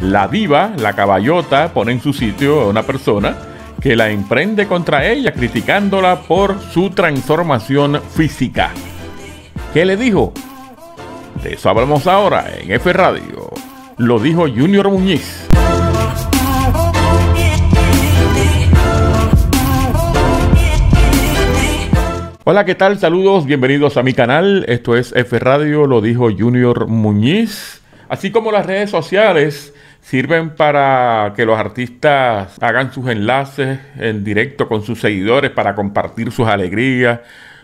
La diva, la caballota, pone en su sitio a una persona que la emprende contra ella, criticándola por su transformación física. ¿Qué le dijo? De eso hablamos ahora en F Radio. Lo dijo Junior Muñiz. Hola, ¿qué tal? Saludos, bienvenidos a mi canal. Esto es F Radio, lo dijo Junior Muñiz. Así como las redes sociales Sirven para que los artistas hagan sus enlaces en directo con sus seguidores para compartir sus alegrías,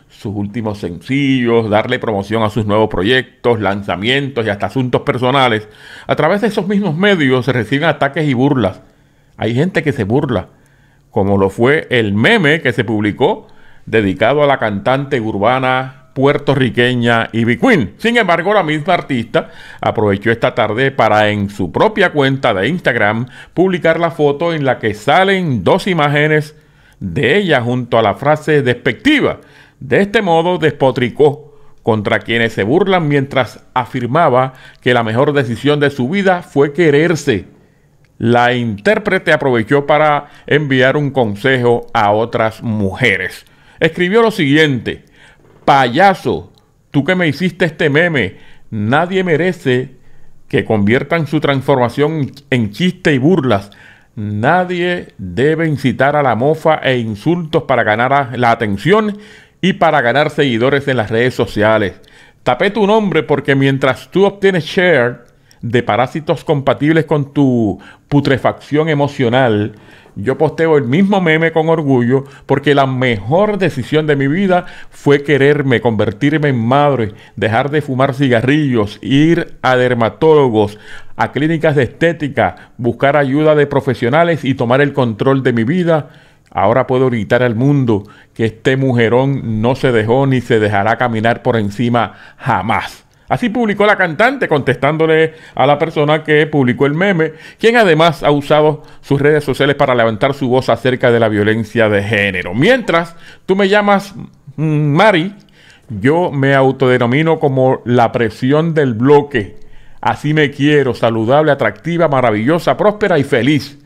sus últimos sencillos, darle promoción a sus nuevos proyectos, lanzamientos y hasta asuntos personales. A través de esos mismos medios se reciben ataques y burlas. Hay gente que se burla, como lo fue el meme que se publicó dedicado a la cantante urbana puertorriqueña y Queen. Sin embargo, la misma artista aprovechó esta tarde para en su propia cuenta de Instagram publicar la foto en la que salen dos imágenes de ella junto a la frase despectiva. De este modo despotricó contra quienes se burlan mientras afirmaba que la mejor decisión de su vida fue quererse. La intérprete aprovechó para enviar un consejo a otras mujeres. Escribió lo siguiente, payaso, tú que me hiciste este meme, nadie merece que conviertan su transformación en chiste y burlas. Nadie debe incitar a la mofa e insultos para ganar la atención y para ganar seguidores en las redes sociales. Tapé tu nombre porque mientras tú obtienes share, de parásitos compatibles con tu putrefacción emocional. Yo posteo el mismo meme con orgullo porque la mejor decisión de mi vida fue quererme, convertirme en madre, dejar de fumar cigarrillos, ir a dermatólogos, a clínicas de estética, buscar ayuda de profesionales y tomar el control de mi vida. Ahora puedo gritar al mundo que este mujerón no se dejó ni se dejará caminar por encima jamás. Así publicó la cantante contestándole a la persona que publicó el meme, quien además ha usado sus redes sociales para levantar su voz acerca de la violencia de género. Mientras tú me llamas mm, Mari, yo me autodenomino como la presión del bloque. Así me quiero, saludable, atractiva, maravillosa, próspera y feliz.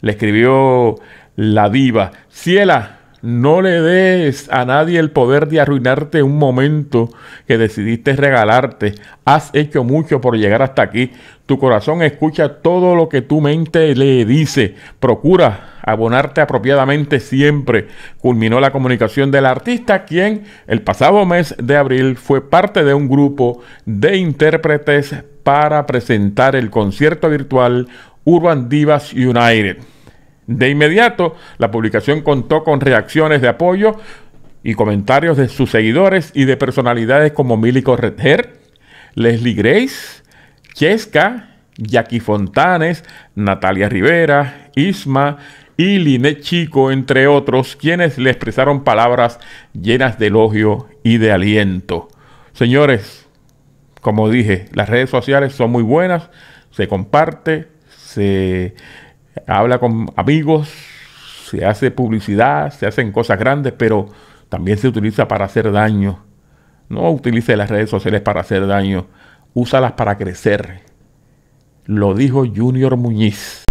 Le escribió la diva. Ciela, no le des a nadie el poder de arruinarte un momento que decidiste regalarte. Has hecho mucho por llegar hasta aquí. Tu corazón escucha todo lo que tu mente le dice. Procura abonarte apropiadamente siempre. Culminó la comunicación del artista, quien el pasado mes de abril fue parte de un grupo de intérpretes para presentar el concierto virtual Urban Divas United. De inmediato, la publicación contó con reacciones de apoyo y comentarios de sus seguidores y de personalidades como Milico Correter, Leslie Grace, Chesca, Jackie Fontanes, Natalia Rivera, Isma y Linet Chico, entre otros, quienes le expresaron palabras llenas de elogio y de aliento. Señores, como dije, las redes sociales son muy buenas, se comparte, se habla con amigos, se hace publicidad, se hacen cosas grandes, pero también se utiliza para hacer daño. No utilice las redes sociales para hacer daño, úsalas para crecer. Lo dijo Junior Muñiz.